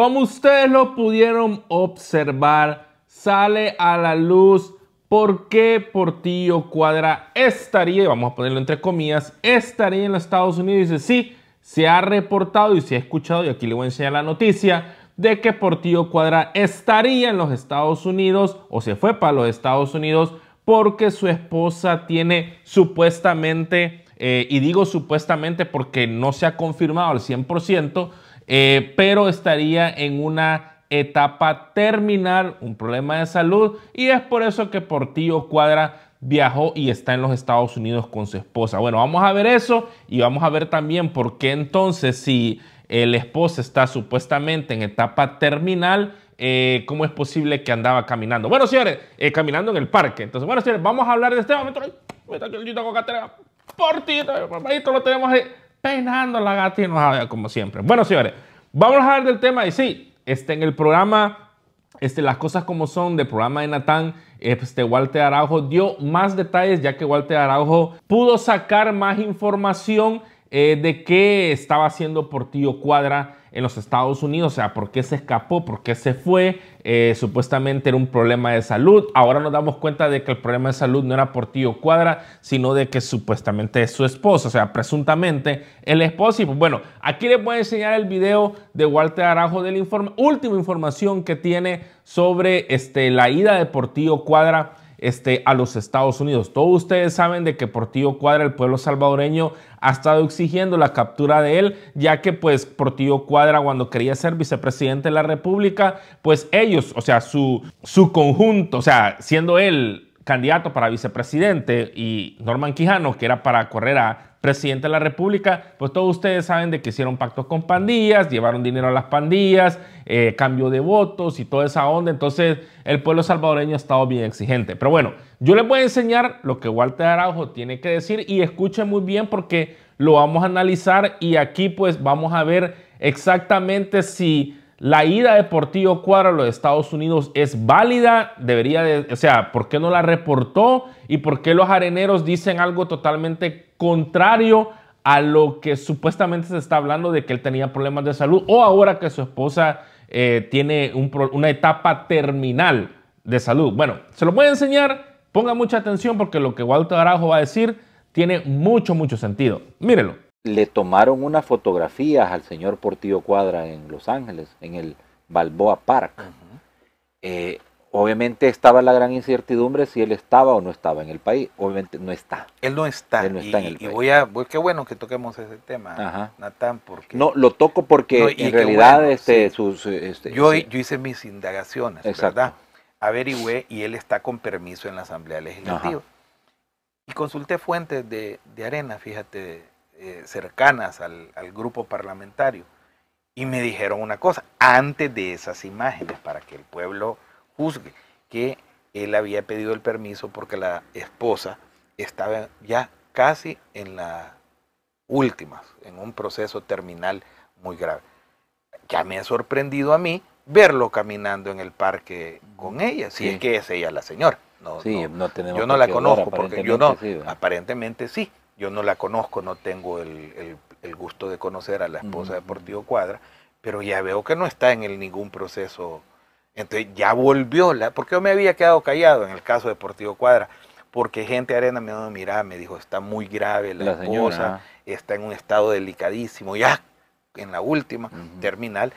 Como ustedes lo pudieron observar, sale a la luz por qué Portillo oh Cuadra estaría, y vamos a ponerlo entre comillas, estaría en los Estados Unidos. dice, sí, se ha reportado y se ha escuchado, y aquí le voy a enseñar la noticia, de que Portillo oh Cuadra estaría en los Estados Unidos o se fue para los Estados Unidos porque su esposa tiene supuestamente, eh, y digo supuestamente porque no se ha confirmado al 100%, eh, pero estaría en una etapa terminal, un problema de salud, y es por eso que Portillo Cuadra viajó y está en los Estados Unidos con su esposa. Bueno, vamos a ver eso y vamos a ver también por qué entonces si el esposo está supuestamente en etapa terminal, eh, cómo es posible que andaba caminando. Bueno, señores, eh, caminando en el parque. Entonces, bueno, señores, vamos a hablar de este momento. Portillo, lo tenemos ahí peinando la gata y como siempre. Bueno, señores, vamos a hablar del tema. Y sí, este, en el programa este, las cosas como son de programa de Natán, este, Walter Araujo dio más detalles, ya que Walter Araujo pudo sacar más información eh, de qué estaba haciendo Portillo Cuadra en los Estados Unidos, o sea, por qué se escapó, por qué se fue, eh, supuestamente era un problema de salud, ahora nos damos cuenta de que el problema de salud no era Portillo Cuadra, sino de que supuestamente es su esposa, o sea, presuntamente el esposo, y pues, bueno, aquí les voy a enseñar el video de Walter Arajo del informe última información que tiene sobre este, la ida de Portillo Cuadra este, a los Estados Unidos. Todos ustedes saben de que Tío Cuadra, el pueblo salvadoreño, ha estado exigiendo la captura de él, ya que pues Tío Cuadra cuando quería ser vicepresidente de la República, pues ellos, o sea, su, su conjunto, o sea, siendo él candidato para vicepresidente y Norman Quijano, que era para correr a presidente de la República, pues todos ustedes saben de que hicieron pactos con pandillas, llevaron dinero a las pandillas, cambió eh, cambio de votos y toda esa onda. Entonces, el pueblo salvadoreño ha estado bien exigente. Pero bueno, yo les voy a enseñar lo que Walter Araujo tiene que decir y escuchen muy bien porque lo vamos a analizar y aquí pues vamos a ver exactamente si la ida de Portillo Cuadro a los Estados Unidos es válida, debería o sea, ¿por qué no la reportó? ¿Y por qué los areneros dicen algo totalmente contrario a lo que supuestamente se está hablando de que él tenía problemas de salud o ahora que su esposa eh, tiene una etapa terminal de salud. Bueno, se lo voy a enseñar, ponga mucha atención porque lo que Walter Arajo va a decir tiene mucho, mucho sentido. Mírenlo. Le tomaron unas fotografías al señor Portillo Cuadra en Los Ángeles, en el Balboa Park. Obviamente estaba la gran incertidumbre si él estaba o no estaba en el país. Obviamente no está. Él no está. Él no está y, en el y voy a, pues, qué bueno que toquemos ese tema, Natán, porque... No, lo toco porque en realidad este, este, yo, hice mis indagaciones, Exacto. ¿verdad? Averigüé y él está con permiso en la Asamblea Legislativa. Y consulté fuentes de, arena, fíjate, eh, cercanas al grupo parlamentario. Y me dijeron una cosa, antes de esas imágenes, para que el pueblo juzgue que él había pedido el permiso porque la esposa estaba ya casi en la últimas, en un proceso terminal muy grave. Ya me ha sorprendido a mí verlo caminando en el parque con ella, si es que es ella la señora. No, no, tenemos yo no la conozco porque yo no, aparentemente sí, yo no la conozco, no tengo el, gusto de conocer a la esposa de Portillo Cuadra, pero ya veo que no está en el ningún proceso entonces ya volvió, la, porque yo me había quedado callado en el caso de Deportivo Cuadra, porque gente de arena me dijo, mira, me dijo, está muy grave la, cosa está en un estado delicadísimo, ya en la última terminal.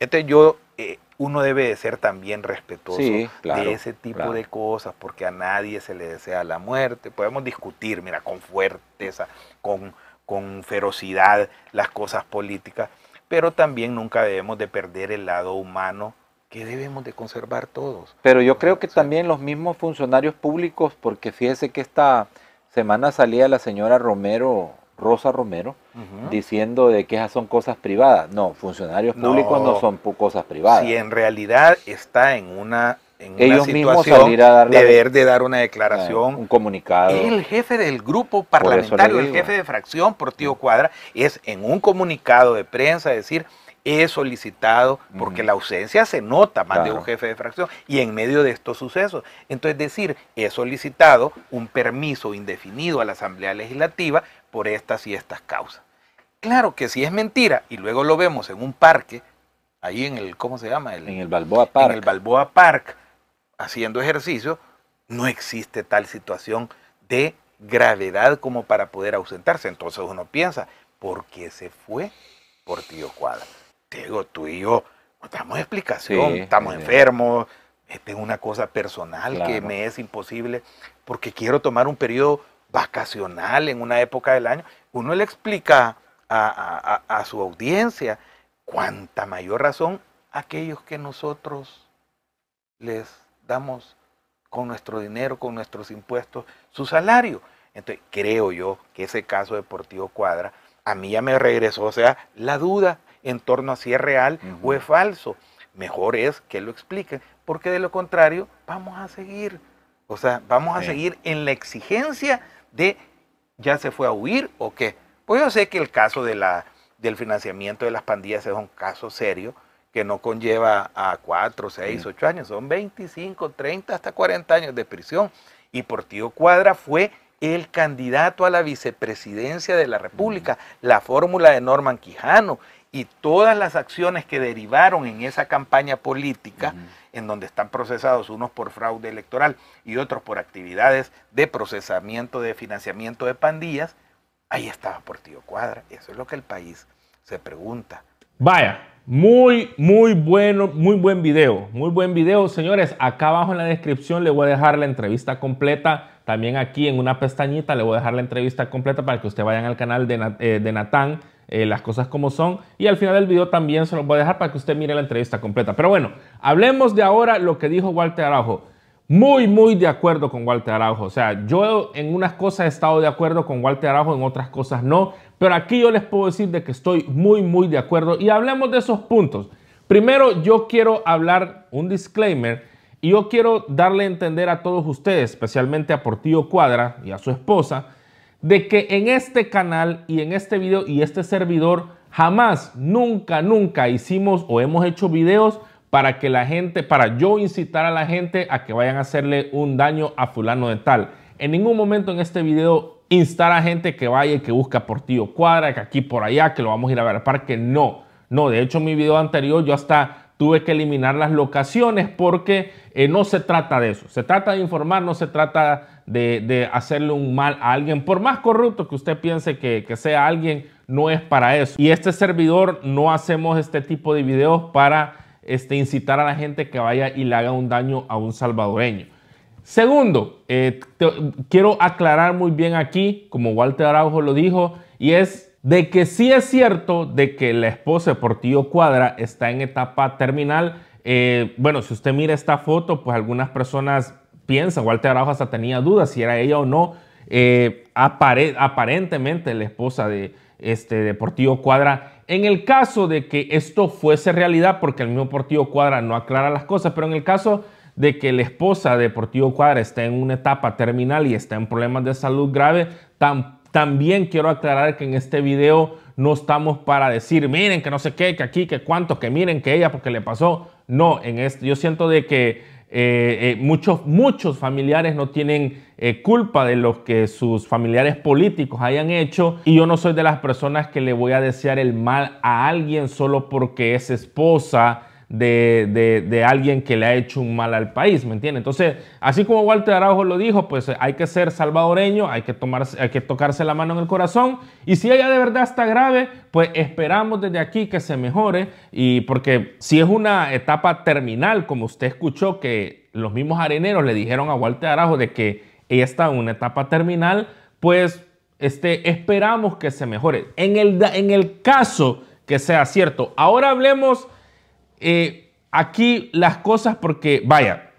Entonces yo, eh, uno debe de ser también respetuoso de ese tipo de cosas, porque a nadie se le desea la muerte. Podemos discutir, mira, con fuerteza, con, con ferocidad las cosas políticas, pero también nunca debemos de perder el lado humano que debemos de conservar todos. Pero yo creo que también los mismos funcionarios públicos, porque fíjese que esta semana salía la señora Romero, Rosa Romero, diciendo de que esas son cosas privadas. No, funcionarios públicos no, son cosas privadas. Si en realidad está en una en una situación a deber de dar una declaración. Ah, un comunicado. El jefe del grupo parlamentario, el jefe de fracción por Tío Cuadra, es en un comunicado de prensa decir he solicitado, porque la ausencia se nota más de un jefe de fracción y en medio de estos sucesos. Entonces, decir, he solicitado un permiso indefinido a la Asamblea Legislativa por estas y estas causas. Claro que si es mentira, y luego lo vemos en un parque, ahí en el, ¿cómo se llama? en el Balboa Park. En el Balboa Park, haciendo ejercicio, no existe tal situación de gravedad como para poder ausentarse. Entonces uno piensa, ¿por qué se fue por Tío Cuadra? digo tú y yo no damos explicación, estamos enfermos, eh, tengo una cosa personal que me es imposible, porque quiero tomar un periodo vacacional en una época del año. Uno le explica a, a su audiencia cuánta mayor razón aquellos que nosotros les damos con nuestro dinero, con nuestros impuestos, su salario. Entonces, creo yo que ese caso deportivo cuadra, a mí ya me regresó, o sea, la duda en torno a si es real o es falso. Mejor es que lo expliquen, porque de lo contrario vamos a seguir. O sea, vamos a seguir en la exigencia de ya se fue a huir o qué. Pues yo sé que el caso de la, del financiamiento de las pandillas es un caso serio que no conlleva a cuatro, 6, ocho 8 años, son 25, 30, hasta 40 años de prisión. Y tío Cuadra fue el candidato a la vicepresidencia de la República, la fórmula de Norman Quijano, y todas las acciones que derivaron en esa campaña política, en donde están procesados unos por fraude electoral y otros por actividades de procesamiento de financiamiento de pandillas, ahí estaba tío Cuadra. Eso es lo que el país se pregunta. Vaya, muy, muy bueno, muy buen video, muy buen video, señores. Acá abajo en la descripción le voy a dejar la entrevista completa. También aquí en una pestañita le voy a dejar la entrevista completa para que usted vayan al canal de, eh, de Natán eh, las cosas como son. Y al final del video también se los voy a dejar para que usted mire la entrevista completa. Pero bueno, hablemos de ahora lo que dijo Walter Araujo. Muy, muy de acuerdo con Walter Araujo. O sea, yo en unas cosas he estado de acuerdo con Walter Araujo, en otras cosas no. Pero aquí yo les puedo decir de que estoy muy, muy de acuerdo. Y hablemos de esos puntos. Primero, yo quiero hablar un disclaimer y yo quiero darle a entender a todos ustedes, especialmente a Portillo Cuadra y a su esposa, de que en este canal y en este video y este servidor jamás, nunca, nunca hicimos o hemos hecho videos para que la gente, para yo incitar a la gente a que vayan a hacerle un daño a fulano de tal. En ningún momento en este video instar a gente que vaya y que busca por tío cuadra, que aquí por allá, que lo vamos a ir a ver al parque. No, no. De hecho, en mi video anterior yo hasta tuve que eliminar las locaciones porque eh, no se trata de eso. Se trata de informar, no se trata de, hacerle un mal a alguien. Por más corrupto que usted piense que, sea alguien, no es para eso. Y este servidor no hacemos este tipo de videos para este, incitar a la gente que vaya y le haga un daño a un salvadoreño. Segundo, eh, quiero aclarar muy bien aquí, como Walter Araujo lo dijo, y es de que sí es cierto de que la esposa de Portillo Cuadra está en etapa terminal. Eh, bueno, si usted mira esta foto, pues algunas personas piensa, Walter Araujo hasta tenía dudas si era ella o no, eh, aparentemente la esposa de este Deportivo Cuadra. En el caso de que esto fuese realidad, porque el mismo Deportivo Cuadra no aclara las cosas, pero en el caso de que la esposa de Deportivo Cuadra esté en una etapa terminal y esté en problemas de salud grave, también quiero aclarar que en este video no estamos para decir, miren que no sé qué, que aquí, que cuánto, que miren que ella, porque le pasó. No, en este, yo siento de que eh, eh, muchos, muchos familiares no tienen eh, culpa de lo que sus familiares políticos hayan hecho. Y yo no soy de las personas que le voy a desear el mal a alguien solo porque es esposa de, alguien que le ha hecho un mal al país, ¿me entiendes? Entonces, así como Walter Araujo lo dijo, pues hay que ser salvadoreño, hay que, hay que tocarse la mano en el corazón y si ella de verdad está grave, pues esperamos desde aquí que se mejore y porque si es una etapa terminal, como usted escuchó que los mismos areneros le dijeron a Walter Araujo de que ella está en una etapa terminal, pues este, esperamos que se mejore. En el, en el caso que sea cierto, ahora hablemos eh, aquí las cosas porque, vaya,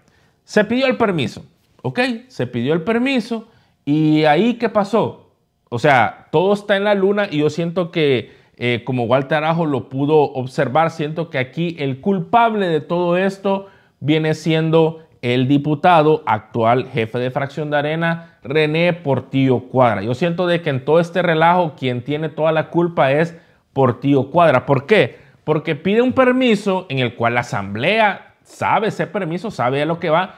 se pidió el permiso, ¿ok? Se pidió el permiso y ahí qué pasó. O sea, todo está en la luna y yo siento que, eh, como Walter Arajo lo pudo observar, siento que aquí el culpable de todo esto viene siendo el diputado actual jefe de fracción de arena, René Portillo Cuadra. Yo siento de que en todo este relajo quien tiene toda la culpa es Portillo Cuadra. ¿Por qué? porque pide un permiso en el cual la asamblea sabe ese permiso, sabe a lo que va,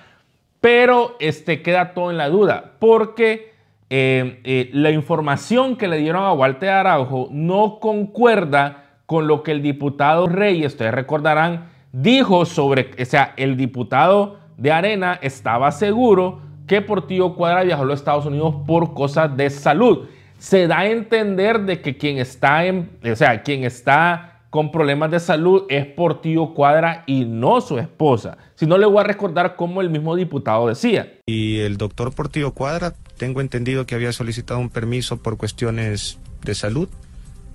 pero este, queda todo en la duda, porque eh, eh, la información que le dieron a Walter Araujo no concuerda con lo que el diputado Rey, ustedes recordarán, dijo sobre, o sea, el diputado de Arena estaba seguro que Portillo Cuadra viajó a los Estados Unidos por cosas de salud. Se da a entender de que quien está en, o sea, quien está con problemas de salud es por Cuadra y no su esposa. Si no, le voy a recordar como el mismo diputado decía. Y el doctor Portillo Cuadra, tengo entendido que había solicitado un permiso por cuestiones de salud.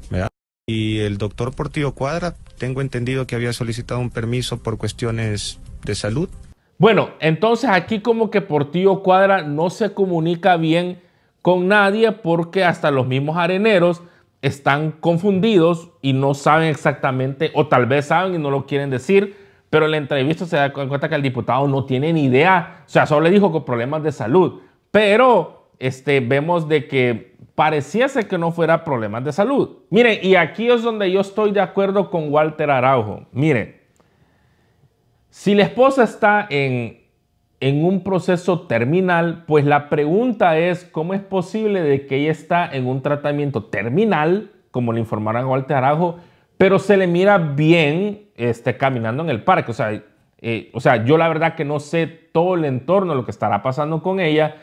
¿verdad? Y el doctor Portillo Cuadra, tengo entendido que había solicitado un permiso por cuestiones de salud. Bueno, entonces aquí como que Portillo Cuadra no se comunica bien con nadie porque hasta los mismos areneros están confundidos y no saben exactamente, o tal vez saben y no lo quieren decir, pero en la entrevista se da cuenta que el diputado no tiene ni idea, o sea, solo le dijo con problemas de salud, pero este, vemos de que pareciese que no fuera problemas de salud. Miren, y aquí es donde yo estoy de acuerdo con Walter Araujo. Miren, si la esposa está en en un proceso terminal, pues la pregunta es cómo es posible de que ella está en un tratamiento terminal, como le informaron a Walter Arajo, pero se le mira bien este, caminando en el parque. O sea, eh, o sea, yo la verdad que no sé todo el entorno, lo que estará pasando con ella.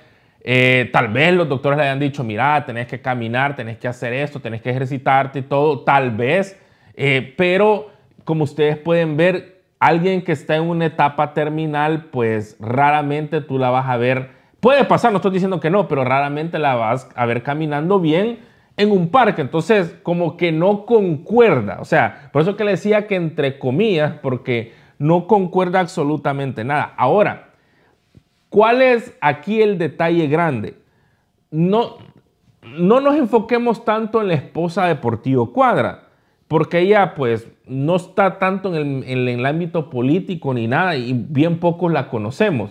Eh, tal vez los doctores le hayan dicho, mira, tenés que caminar, tenés que hacer esto, tenés que ejercitarte y todo, tal vez. Eh, pero como ustedes pueden ver, alguien que está en una etapa terminal, pues raramente tú la vas a ver. Puede pasar, no estoy diciendo que no, pero raramente la vas a ver caminando bien en un parque. Entonces, como que no concuerda. O sea, por eso que le decía que entre comillas, porque no concuerda absolutamente nada. Ahora, ¿cuál es aquí el detalle grande? No, no nos enfoquemos tanto en la esposa de Cuadra porque ella pues no está tanto en el, ámbito político ni nada y bien pocos la conocemos.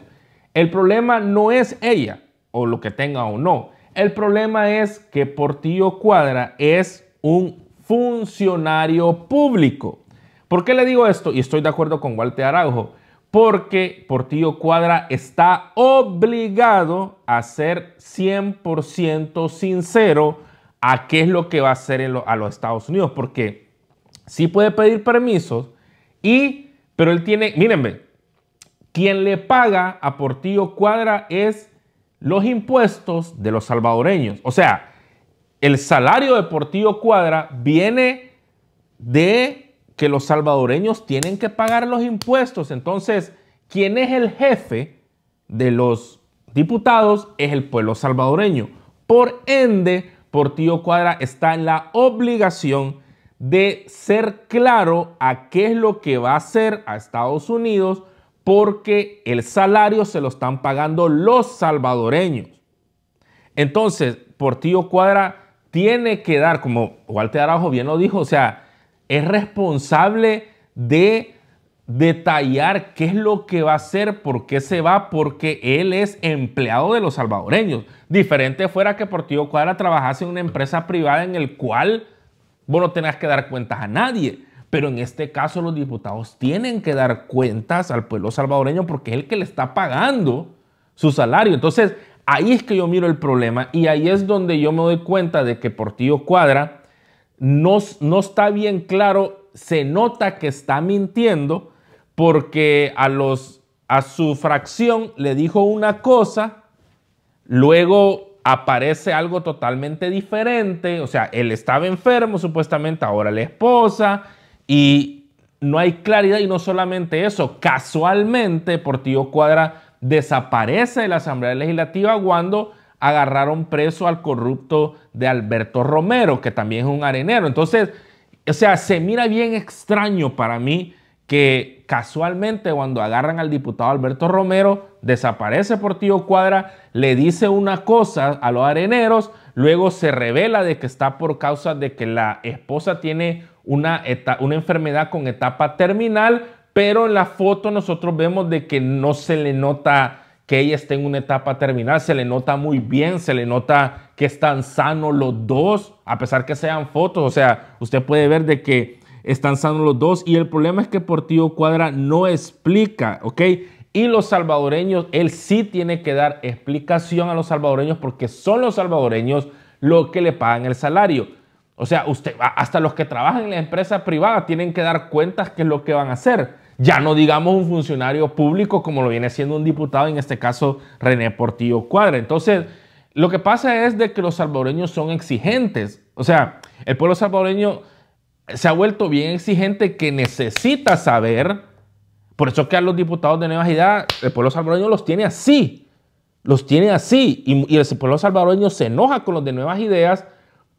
El problema no es ella o lo que tenga o no. El problema es que Portillo Cuadra es un funcionario público. ¿Por qué le digo esto? Y estoy de acuerdo con Walter Araujo. Porque Portillo Cuadra está obligado a ser 100% sincero a qué es lo que va a hacer a los Estados Unidos. Porque sí puede pedir permisos y, pero él tiene, mírenme, quien le paga a Portillo Cuadra es los impuestos de los salvadoreños. O sea, el salario de Portillo Cuadra viene de que los salvadoreños tienen que pagar los impuestos. Entonces, quien es el jefe de los diputados es el pueblo salvadoreño. Por ende, Portillo Cuadra está en la obligación de ser claro a qué es lo que va a hacer a Estados Unidos porque el salario se lo están pagando los salvadoreños. Entonces, Portillo Cuadra tiene que dar, como Walter Araujo bien lo dijo, o sea, es responsable de detallar qué es lo que va a hacer, por qué se va, porque él es empleado de los salvadoreños. Diferente fuera que Portillo Cuadra trabajase en una empresa privada en el cual Vos no tenés que dar cuentas a nadie. Pero en este caso los diputados tienen que dar cuentas al pueblo salvadoreño porque es el que le está pagando su salario. Entonces, ahí es que yo miro el problema y ahí es donde yo me doy cuenta de que Portillo Cuadra no, no está bien claro, se nota que está mintiendo porque a, los, a su fracción le dijo una cosa, luego aparece algo totalmente diferente, o sea, él estaba enfermo supuestamente, ahora la esposa, y no hay claridad y no solamente eso, casualmente Portillo Cuadra desaparece de la Asamblea Legislativa cuando agarraron preso al corrupto de Alberto Romero, que también es un arenero. Entonces, o sea, se mira bien extraño para mí que casualmente cuando agarran al diputado Alberto Romero, desaparece por oh Cuadra, le dice una cosa a los areneros, luego se revela de que está por causa de que la esposa tiene una, una enfermedad con etapa terminal, pero en la foto nosotros vemos de que no se le nota que ella esté en una etapa terminal, se le nota muy bien, se le nota que están sanos los dos, a pesar que sean fotos, o sea, usted puede ver de que están sanos los dos y el problema es que Portillo oh Cuadra no explica, ¿ok? Y los salvadoreños, él sí tiene que dar explicación a los salvadoreños porque son los salvadoreños los que le pagan el salario. O sea, usted, hasta los que trabajan en la empresa privada tienen que dar cuentas qué es lo que van a hacer. Ya no digamos un funcionario público como lo viene siendo un diputado, en este caso René Portillo Cuadra. Entonces, lo que pasa es de que los salvadoreños son exigentes. O sea, el pueblo salvadoreño se ha vuelto bien exigente que necesita saber por eso que a los diputados de Nuevas Ideas, el pueblo salvadoreño los tiene así. Los tiene así. Y, el pueblo salvadoreño se enoja con los de Nuevas Ideas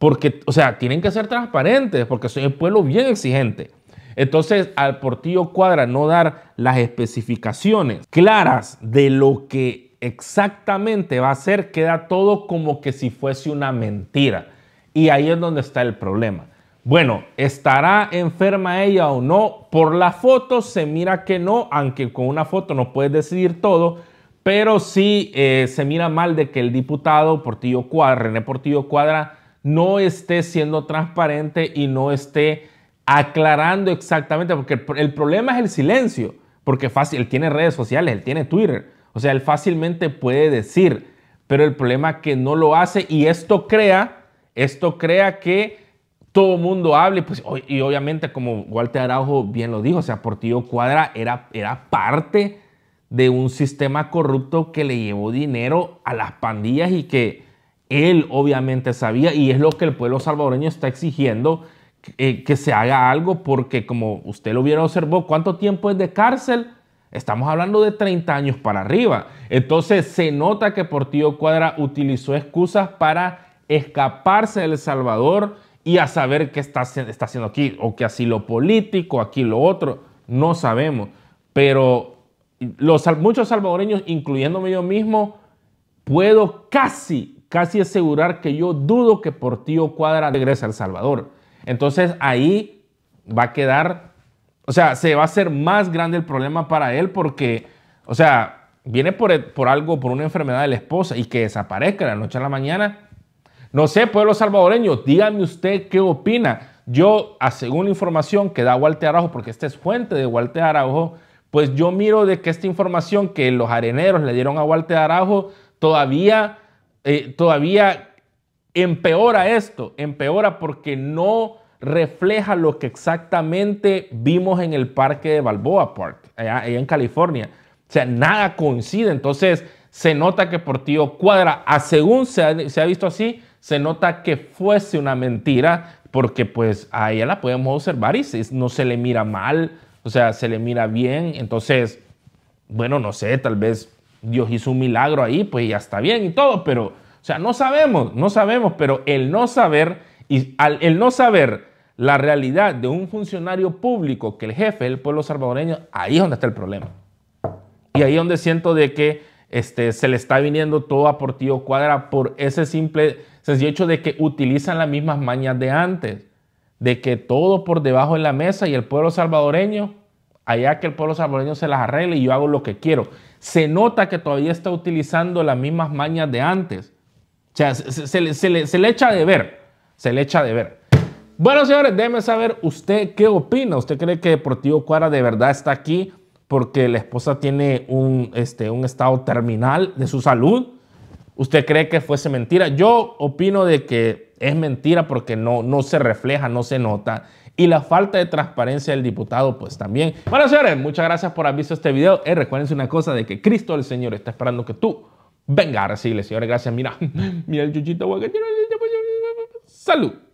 porque, o sea, tienen que ser transparentes, porque soy el pueblo bien exigente. Entonces, al Portillo Cuadra no dar las especificaciones claras de lo que exactamente va a ser, queda todo como que si fuese una mentira. Y ahí es donde está el problema. Bueno, ¿estará enferma ella o no? Por la foto se mira que no, aunque con una foto no puedes decidir todo, pero sí eh, se mira mal de que el diputado Portillo Cuadra, René Portillo Cuadra, no esté siendo transparente y no esté aclarando exactamente, porque el problema es el silencio, porque fácil, él tiene redes sociales, él tiene Twitter, o sea, él fácilmente puede decir, pero el problema es que no lo hace y esto crea, esto crea que todo mundo hable, pues, y obviamente como Walter Araujo bien lo dijo, o sea, Portillo Cuadra era, era parte de un sistema corrupto que le llevó dinero a las pandillas y que él obviamente sabía, y es lo que el pueblo salvadoreño está exigiendo, que eh, se haga algo, porque como usted lo hubiera observado, ¿cuánto tiempo es de cárcel? Estamos hablando de 30 años para arriba. Entonces se nota que Portillo Cuadra utilizó excusas para escaparse del Salvador, y a saber qué está, está haciendo aquí, o que así lo político, aquí lo otro, no sabemos. Pero los, muchos salvadoreños, incluyéndome yo mismo, puedo casi, casi asegurar que yo dudo que Portillo Cuadra regrese al Salvador. Entonces ahí va a quedar, o sea, se va a hacer más grande el problema para él porque, o sea, viene por, e, por algo, por una enfermedad de la esposa y que desaparezca de la noche a la mañana no sé, pueblo salvadoreño, dígame usted qué opina. Yo, ah, según la información que da Walter Araujo, porque esta es fuente de Walter Araujo, pues yo miro de que esta información que los areneros le dieron a Walter Araujo todavía, eh, todavía empeora esto, empeora porque no refleja lo que exactamente vimos en el parque de Balboa Park, allá, en California. O sea, nada coincide. Entonces, se nota que por tío Cuadra, a según se ha visto así, se nota que fuese una mentira porque pues a ella la podemos observar y no se le mira mal, o sea, se le mira bien, entonces, bueno, no sé, tal vez Dios hizo un milagro ahí, pues ya está bien y todo, pero, o sea, no sabemos, no sabemos, pero el no saber y el no saber la realidad de un funcionario público que el jefe del pueblo salvadoreño, ahí es donde está el problema. Y ahí es donde siento de que este, se le está viniendo todo a Portillo Cuadra por ese simple el hecho de que utilizan las mismas mañas de antes, de que todo por debajo de la mesa y el pueblo salvadoreño, allá que el pueblo salvadoreño se las arregle y yo hago lo que quiero. Se nota que todavía está utilizando las mismas mañas de antes. O sea, se, le, echa de ver, se le echa de ver. Bueno, señores, déjeme saber usted qué opina. ¿Usted cree que Deportivo Cuara de verdad está aquí porque la esposa tiene un, este, un estado terminal de su salud? ¿Usted cree que fuese mentira? Yo opino de que es mentira porque no, no se refleja, no se nota. Y la falta de transparencia del diputado, pues también. Bueno, señores, muchas gracias por haber visto este video. Y recuérdense una cosa de que Cristo el Señor está esperando que tú vengas a recibirle. Señores, gracias. Mira, mira el chuchito. Salud.